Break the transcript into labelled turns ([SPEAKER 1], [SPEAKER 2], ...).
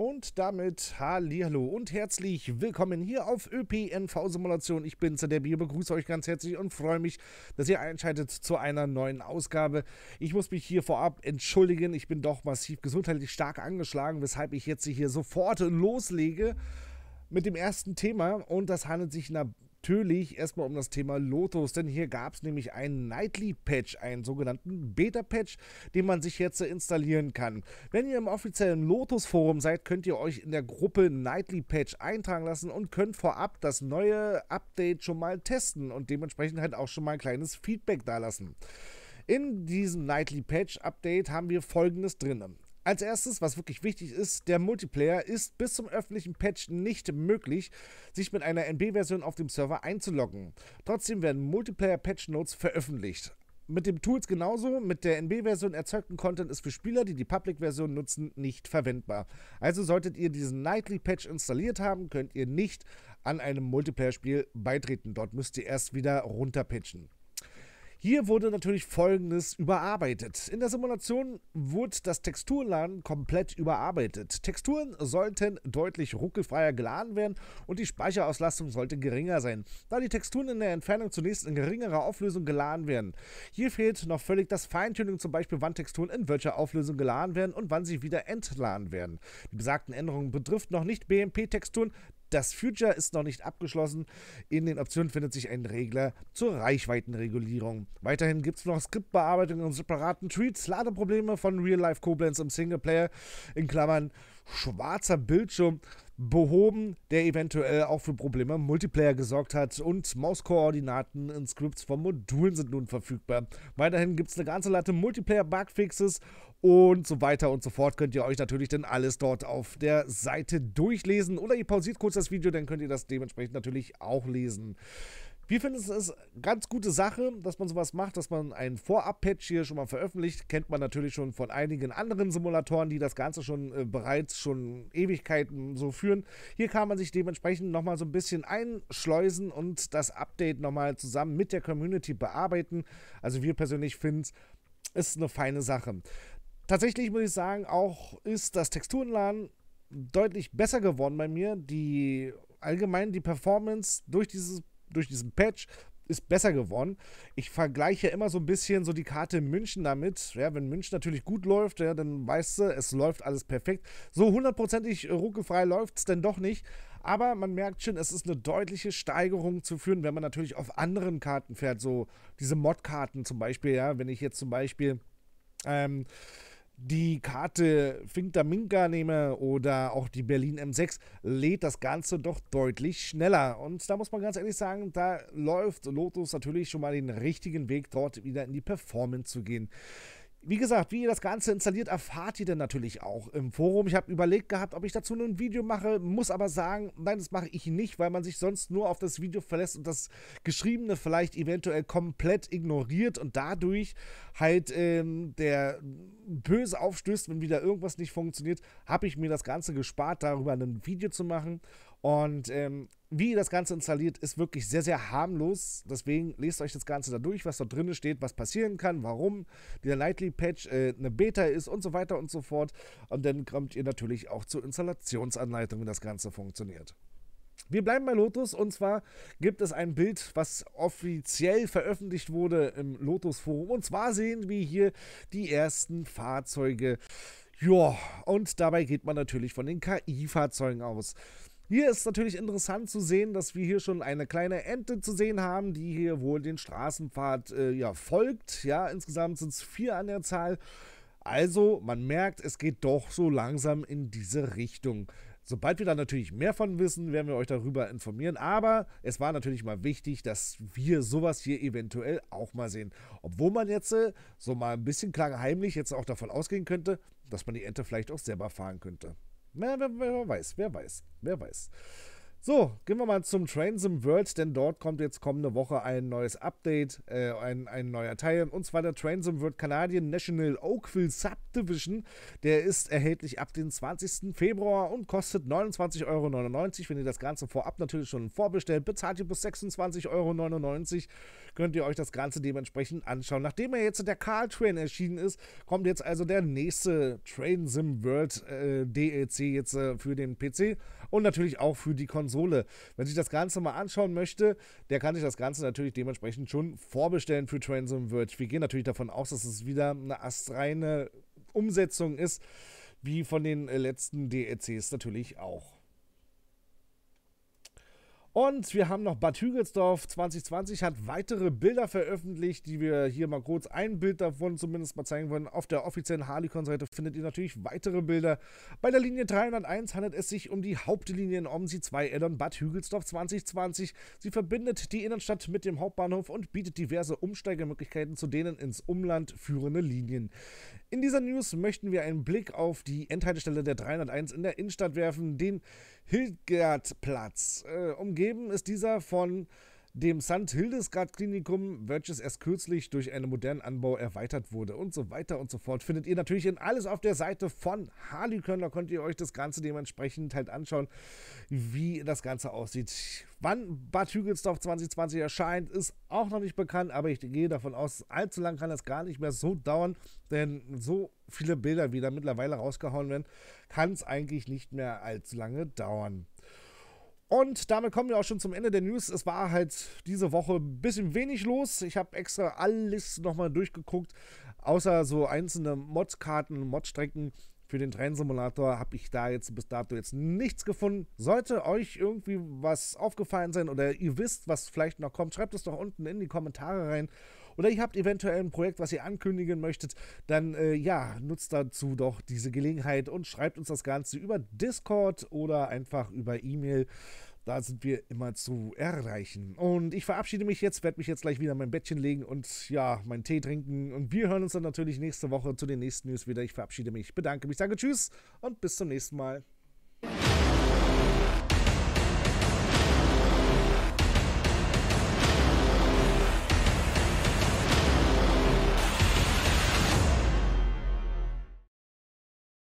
[SPEAKER 1] Und damit hallo und herzlich willkommen hier auf ÖPNV Simulation. Ich bin Zadebi, begrüße euch ganz herzlich und freue mich, dass ihr einschaltet zu einer neuen Ausgabe. Ich muss mich hier vorab entschuldigen, ich bin doch massiv gesundheitlich stark angeschlagen, weshalb ich jetzt hier sofort loslege mit dem ersten Thema und das handelt sich natürlich erstmal um das Thema Lotus, denn hier gab es nämlich einen Nightly-Patch, einen sogenannten Beta-Patch, den man sich jetzt installieren kann. Wenn ihr im offiziellen Lotus-Forum seid, könnt ihr euch in der Gruppe Nightly-Patch eintragen lassen und könnt vorab das neue Update schon mal testen und dementsprechend halt auch schon mal ein kleines Feedback dalassen. In diesem Nightly Patch Update haben wir folgendes drin. Als erstes, was wirklich wichtig ist, der Multiplayer ist bis zum öffentlichen Patch nicht möglich, sich mit einer NB-Version auf dem Server einzuloggen. Trotzdem werden Multiplayer-Patch-Notes veröffentlicht mit dem Tools genauso. Mit der NB-Version erzeugten Content ist für Spieler, die die Public-Version nutzen, nicht verwendbar. Also solltet ihr diesen Nightly-Patch installiert haben, könnt ihr nicht an einem Multiplayer-Spiel beitreten. Dort müsst ihr erst wieder runterpatchen. Hier wurde natürlich Folgendes überarbeitet. In der Simulation wurde das Texturladen komplett überarbeitet. Texturen sollten deutlich ruckelfreier geladen werden und die Speicherauslastung sollte geringer sein, da die Texturen in der Entfernung zunächst in geringerer Auflösung geladen werden. Hier fehlt noch völlig das Feintuning, zum Beispiel wann Texturen in welcher Auflösung geladen werden und wann sie wieder entladen werden. Die besagten Änderungen betrifft noch nicht BMP-Texturen, das Future ist noch nicht abgeschlossen. In den Optionen findet sich ein Regler zur Reichweitenregulierung. Weiterhin gibt es noch Skriptbearbeitung und separaten Tweets, Ladeprobleme von Real-Life-Koblenz im Singleplayer, in Klammern schwarzer Bildschirm behoben, der eventuell auch für Probleme im Multiplayer gesorgt hat und Mauskoordinaten in Scripts von Modulen sind nun verfügbar. Weiterhin gibt es eine ganze Latte Multiplayer-Bugfixes und so weiter und so fort. Könnt ihr euch natürlich dann alles dort auf der Seite durchlesen oder ihr pausiert kurz das Video, dann könnt ihr das dementsprechend natürlich auch lesen. Wir finden es ist eine ganz gute Sache, dass man sowas macht, dass man einen Vorab-Patch hier schon mal veröffentlicht. Kennt man natürlich schon von einigen anderen Simulatoren, die das Ganze schon äh, bereits schon Ewigkeiten so führen. Hier kann man sich dementsprechend nochmal so ein bisschen einschleusen und das Update nochmal zusammen mit der Community bearbeiten. Also wir persönlich finden es ist eine feine Sache. Tatsächlich muss ich sagen, auch ist das Texturenladen deutlich besser geworden bei mir. Die allgemein die Performance durch dieses durch diesen Patch ist besser geworden. Ich vergleiche immer so ein bisschen so die Karte München damit. Ja, wenn München natürlich gut läuft, ja, dann weißt du, es läuft alles perfekt. So hundertprozentig ruckefrei läuft es denn doch nicht. Aber man merkt schon, es ist eine deutliche Steigerung zu führen, wenn man natürlich auf anderen Karten fährt. So diese Mod-Karten zum Beispiel, ja, wenn ich jetzt zum Beispiel. Ähm, die Karte Finkter Minka nehme oder auch die Berlin M6, lädt das Ganze doch deutlich schneller. Und da muss man ganz ehrlich sagen, da läuft Lotus natürlich schon mal den richtigen Weg, dort wieder in die Performance zu gehen. Wie gesagt, wie ihr das Ganze installiert, erfahrt ihr dann natürlich auch im Forum. Ich habe überlegt gehabt, ob ich dazu nur ein Video mache, muss aber sagen, nein, das mache ich nicht, weil man sich sonst nur auf das Video verlässt und das Geschriebene vielleicht eventuell komplett ignoriert und dadurch halt ähm, der Böse aufstößt, wenn wieder irgendwas nicht funktioniert. Habe ich mir das Ganze gespart, darüber ein Video zu machen und ähm, wie ihr das Ganze installiert, ist wirklich sehr, sehr harmlos. Deswegen lest euch das Ganze da durch, was da drin steht, was passieren kann, warum dieser Nightly-Patch äh, eine Beta ist und so weiter und so fort. Und dann kommt ihr natürlich auch zur Installationsanleitung, wie das Ganze funktioniert. Wir bleiben bei Lotus und zwar gibt es ein Bild, was offiziell veröffentlicht wurde im Lotus-Forum. Und zwar sehen wir hier die ersten Fahrzeuge. Ja, und dabei geht man natürlich von den KI-Fahrzeugen aus. Hier ist natürlich interessant zu sehen, dass wir hier schon eine kleine Ente zu sehen haben, die hier wohl den Straßenpfad äh, ja, folgt. Ja, insgesamt sind es vier an der Zahl. Also, man merkt, es geht doch so langsam in diese Richtung. Sobald wir da natürlich mehr von wissen, werden wir euch darüber informieren. Aber es war natürlich mal wichtig, dass wir sowas hier eventuell auch mal sehen. Obwohl man jetzt äh, so mal ein bisschen klangheimlich jetzt auch davon ausgehen könnte, dass man die Ente vielleicht auch selber fahren könnte. Na, wer, wer weiß, wer weiß, wer weiß. So, gehen wir mal zum Trainsim World, denn dort kommt jetzt kommende Woche ein neues Update, äh, ein, ein neuer Teil, und zwar der Trainsim World Canadian National Oakville Subdivision. Der ist erhältlich ab dem 20. Februar und kostet 29,99 Euro. Wenn ihr das Ganze vorab natürlich schon vorbestellt, bezahlt ihr bis 26,99 Euro könnt ihr euch das Ganze dementsprechend anschauen. Nachdem ja jetzt der Carl Train erschienen ist, kommt jetzt also der nächste Train Sim World äh, DLC jetzt äh, für den PC und natürlich auch für die Konsole. Wenn sich das Ganze mal anschauen möchte, der kann sich das Ganze natürlich dementsprechend schon vorbestellen für Train Sim World. Wir gehen natürlich davon aus, dass es wieder eine astreine Umsetzung ist, wie von den äh, letzten DLCs natürlich auch. Und wir haben noch Bad Hügelsdorf 2020 hat weitere Bilder veröffentlicht, die wir hier mal kurz ein Bild davon zumindest mal zeigen wollen. Auf der offiziellen Harley-Con-Seite findet ihr natürlich weitere Bilder. Bei der Linie 301 handelt es sich um die Hauptlinie in Omsi 2 Addon Bad Hügelsdorf 2020. Sie verbindet die Innenstadt mit dem Hauptbahnhof und bietet diverse Umsteigemöglichkeiten zu denen ins Umland führende Linien. In dieser News möchten wir einen Blick auf die Endhaltestelle der 301 in der Innenstadt werfen, den Hildgardplatz. Äh, umgeben ist dieser von dem St. Hildesgard Klinikum, welches erst kürzlich durch einen modernen Anbau erweitert wurde und so weiter und so fort. Findet ihr natürlich in alles auf der Seite von harley Da könnt ihr euch das Ganze dementsprechend halt anschauen, wie das Ganze aussieht. Wann Bad Hügelsdorf 2020 erscheint, ist auch noch nicht bekannt, aber ich gehe davon aus, allzu lang kann das gar nicht mehr so dauern, denn so viele Bilder, wie da mittlerweile rausgehauen werden, kann es eigentlich nicht mehr allzu lange dauern. Und damit kommen wir auch schon zum Ende der News. Es war halt diese Woche ein bisschen wenig los. Ich habe extra alles nochmal durchgeguckt, außer so einzelne Modkarten, Modstrecken. Für den Train-Simulator habe ich da jetzt bis dato jetzt nichts gefunden. Sollte euch irgendwie was aufgefallen sein oder ihr wisst, was vielleicht noch kommt, schreibt es doch unten in die Kommentare rein oder ihr habt eventuell ein Projekt, was ihr ankündigen möchtet, dann äh, ja, nutzt dazu doch diese Gelegenheit und schreibt uns das Ganze über Discord oder einfach über E-Mail. Da sind wir immer zu erreichen. Und ich verabschiede mich jetzt, werde mich jetzt gleich wieder in mein Bettchen legen und ja, meinen Tee trinken. Und wir hören uns dann natürlich nächste Woche zu den nächsten News wieder. Ich verabschiede mich, bedanke mich, sage Tschüss und bis zum nächsten Mal.